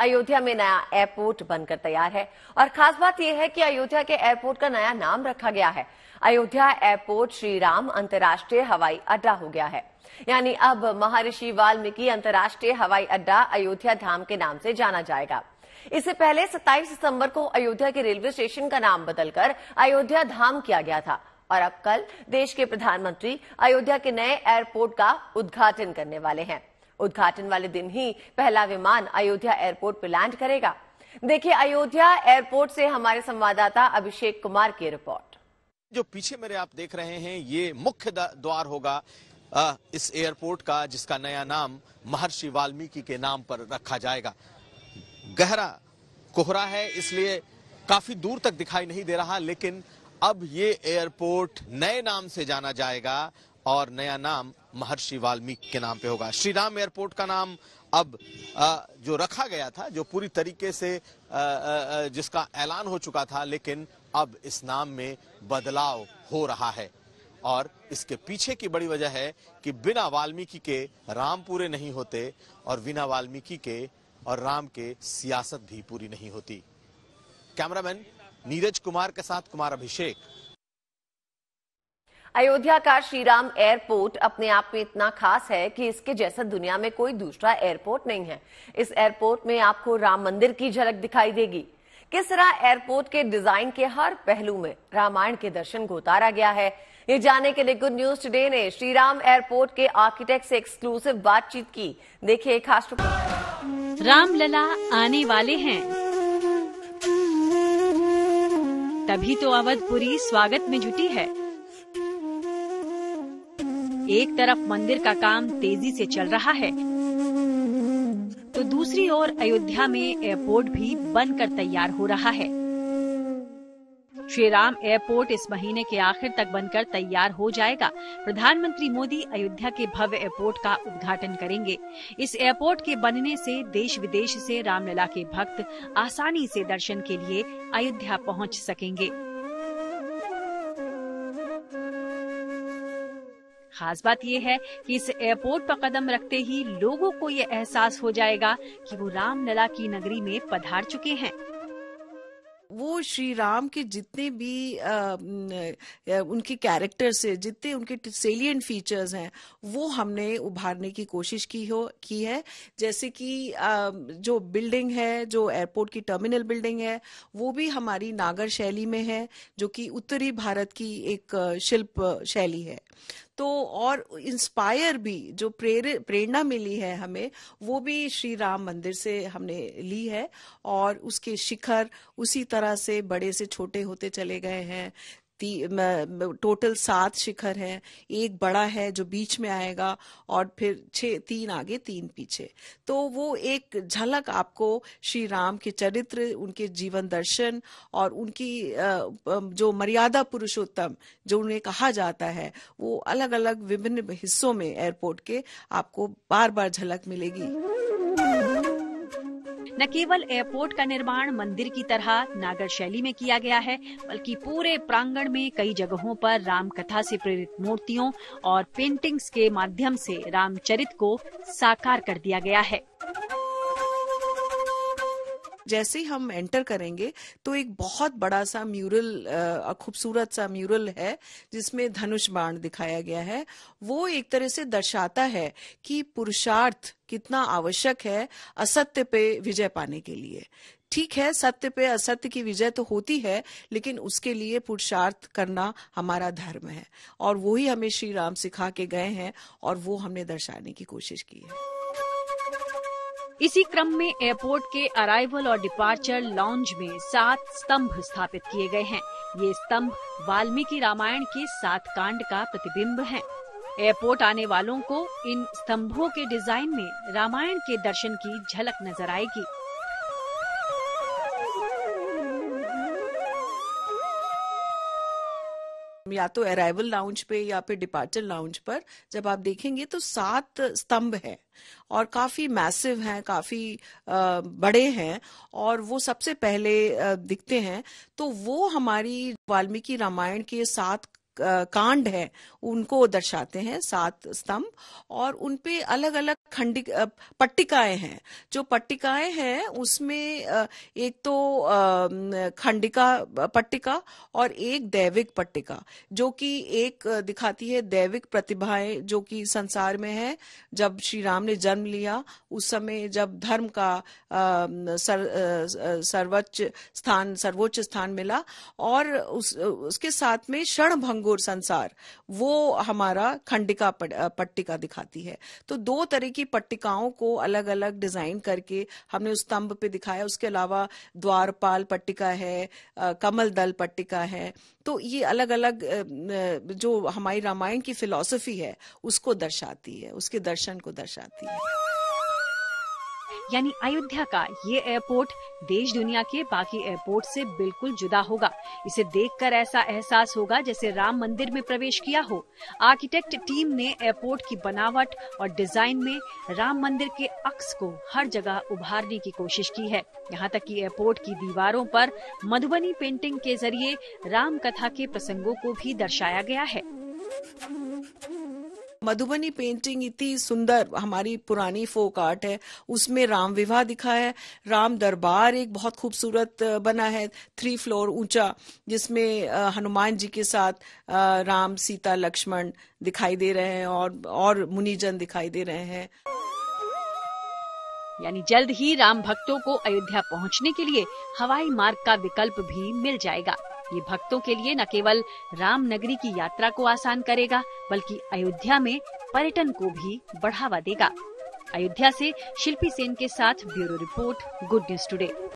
अयोध्या में नया एयरपोर्ट बनकर तैयार है और खास बात यह है कि अयोध्या के एयरपोर्ट का नया नाम रखा गया है अयोध्या एयरपोर्ट श्री राम अंतर्राष्ट्रीय हवाई अड्डा हो गया है यानी अब महर्षि वाल्मीकि अंतर्राष्ट्रीय हवाई अड्डा अयोध्या धाम के नाम से जाना जाएगा इससे पहले 27 सितंबर को अयोध्या के रेलवे स्टेशन का नाम बदलकर अयोध्या धाम किया गया था और अब कल देश के प्रधानमंत्री अयोध्या के नए एयरपोर्ट का उद्घाटन करने वाले हैं उद्घाटन वाले दिन ही पहला विमान अयोध्या एयरपोर्ट पर लैंड करेगा देखिए अयोध्या एयरपोर्ट से हमारे संवाददाता अभिषेक कुमार की रिपोर्ट जो पीछे मेरे आप देख रहे हैं ये मुख्य द्वार होगा आ, इस एयरपोर्ट का जिसका नया नाम महर्षि वाल्मीकि के नाम पर रखा जाएगा गहरा कोहरा है इसलिए काफी दूर तक दिखाई नहीं दे रहा लेकिन अब ये एयरपोर्ट नए नाम से जाना जाएगा और नया नाम महर्षि वाल्मीकि के नाम पे होगा श्री राम एयरपोर्ट का नाम अब जो रखा गया था जो पूरी तरीके से जिसका ऐलान हो चुका था लेकिन अब इस नाम में बदलाव हो रहा है और इसके पीछे की बड़ी वजह है कि बिना वाल्मीकि के राम पूरे नहीं होते और बिना वाल्मीकि के और राम के सियासत भी पूरी नहीं होती कैमरामैन नीरज कुमार के साथ कुमार अभिषेक अयोध्या का श्री राम एयरपोर्ट अपने आप में इतना खास है कि इसके जैसा दुनिया में कोई दूसरा एयरपोर्ट नहीं है इस एयरपोर्ट में आपको राम मंदिर की झलक दिखाई देगी किस तरह एयरपोर्ट के डिजाइन के हर पहलू में रामायण के दर्शन को उतारा गया है ये जानने के लिए गुड न्यूज टुडे ने श्रीराम एयरपोर्ट के आर्किटेक्ट से एक्सक्लूसिव बातचीत की देखिए खास रामलला आने वाले हैं तभी तो अवधपुरी स्वागत में जुटी है एक तरफ मंदिर का काम तेजी से चल रहा है तो दूसरी ओर अयोध्या में एयरपोर्ट भी बनकर तैयार हो रहा है श्री राम एयरपोर्ट इस महीने के आखिर तक बनकर तैयार हो जाएगा प्रधानमंत्री मोदी अयोध्या के भव्य एयरपोर्ट का उद्घाटन करेंगे इस एयरपोर्ट के बनने से देश विदेश से रामलला के भक्त आसानी से दर्शन के लिए अयोध्या पहुंच सकेंगे खास बात यह है कि इस एयरपोर्ट पर कदम रखते ही लोगों को ये एहसास हो जाएगा कि वो रामलला की नगरी में पधार चुके हैं वो श्री राम के जितने भी आ, उनके कैरेक्टर्स से जितने उनके सेलियंट फीचर्स हैं वो हमने उभारने की कोशिश की हो की है जैसे कि जो बिल्डिंग है जो एयरपोर्ट की टर्मिनल बिल्डिंग है वो भी हमारी नागर शैली में है जो कि उत्तरी भारत की एक शिल्प शैली है तो और इंस्पायर भी जो प्रेर प्रेरणा मिली है हमें वो भी श्री राम मंदिर से हमने ली है और उसके शिखर उसी तरह से बड़े से छोटे होते चले गए हैं टोटल सात शिखर हैं एक बड़ा है जो बीच में आएगा और फिर छः तीन आगे तीन पीछे तो वो एक झलक आपको श्री राम के चरित्र उनके जीवन दर्शन और उनकी जो मर्यादा पुरुषोत्तम जो उन्हें कहा जाता है वो अलग अलग विभिन्न हिस्सों में एयरपोर्ट के आपको बार बार झलक मिलेगी न केवल एयरपोर्ट का निर्माण मंदिर की तरह नागर शैली में किया गया है बल्कि पूरे प्रांगण में कई जगहों पर राम कथा से प्रेरित मूर्तियों और पेंटिंग्स के माध्यम से रामचरित को साकार कर दिया गया है जैसे ही हम एंटर करेंगे तो एक बहुत बड़ा सा म्यूरल खूबसूरत सा म्यूरल है जिसमें धनुष बाण दिखाया गया है वो एक तरह से दर्शाता है कि पुरुषार्थ कितना आवश्यक है असत्य पे विजय पाने के लिए ठीक है सत्य पे असत्य की विजय तो होती है लेकिन उसके लिए पुरुषार्थ करना हमारा धर्म है और वो ही हमें श्री राम सिखा के गए हैं और वो हमने दर्शाने की कोशिश की है इसी क्रम में एयरपोर्ट के अराइवल और डिपार्चर लॉन्ज में सात स्तंभ स्थापित किए गए हैं ये स्तंभ वाल्मीकि रामायण के सात कांड का प्रतिबिंब हैं। एयरपोर्ट आने वालों को इन स्तंभों के डिजाइन में रामायण के दर्शन की झलक नजर आएगी या तो अराइवल लाउंज पे या फिर डिपार्चर लाउंज पर जब आप देखेंगे तो सात स्तंभ है और काफ़ी मैसिव हैं काफ़ी बड़े हैं और वो सबसे पहले दिखते हैं तो वो हमारी वाल्मीकि रामायण के सात कांड है उनको दर्शाते हैं सात स्तंभ और उनपे अलग अलग खंडिक पट्टिकाएं हैं जो पट्टिकाएं हैं उसमें एक तो खंडिका पट्टिका और एक दैविक पट्टिका जो कि एक दिखाती है दैविक प्रतिभाएं जो कि संसार में है जब श्री राम ने जन्म लिया उस समय जब धर्म का सर, सर्वोच्च स्थान सर्वोच्च स्थान मिला और उस, उसके साथ में क्षण भंग घनघोर संसार वो हमारा खंडिका पट्टिका दिखाती है तो दो तरह की पट्टिकाओं को अलग अलग डिजाइन करके हमने उस स्तंभ पे दिखाया उसके अलावा द्वारपाल पट्टिका है कमल दल पट्टिका है तो ये अलग अलग जो हमारी रामायण की फिलॉसफी है उसको दर्शाती है उसके दर्शन को दर्शाती है यानी अयोध्या का ये एयरपोर्ट देश दुनिया के बाकी एयरपोर्ट से बिल्कुल जुदा होगा इसे देखकर ऐसा एहसास होगा जैसे राम मंदिर में प्रवेश किया हो आर्किटेक्ट टीम ने एयरपोर्ट की बनावट और डिजाइन में राम मंदिर के अक्स को हर जगह उभारने की कोशिश की है यहाँ तक कि एयरपोर्ट की दीवारों पर मधुबनी पेंटिंग के जरिए राम कथा के प्रसंगों को भी दर्शाया गया है मधुबनी पेंटिंग इतनी सुंदर हमारी पुरानी फोक आर्ट है उसमें राम विवाह दिखा है राम दरबार एक बहुत खूबसूरत बना है थ्री फ्लोर ऊंचा जिसमें हनुमान जी के साथ राम सीता लक्ष्मण दिखाई दे रहे हैं और और मुनिजन दिखाई दे रहे हैं यानी जल्द ही राम भक्तों को अयोध्या पहुंचने के लिए हवाई मार्ग का विकल्प भी मिल जाएगा ये भक्तों के लिए न केवल रामनगरी की यात्रा को आसान करेगा बल्कि अयोध्या में पर्यटन को भी बढ़ावा देगा अयोध्या से शिल्पी सेन के साथ bureau report good news today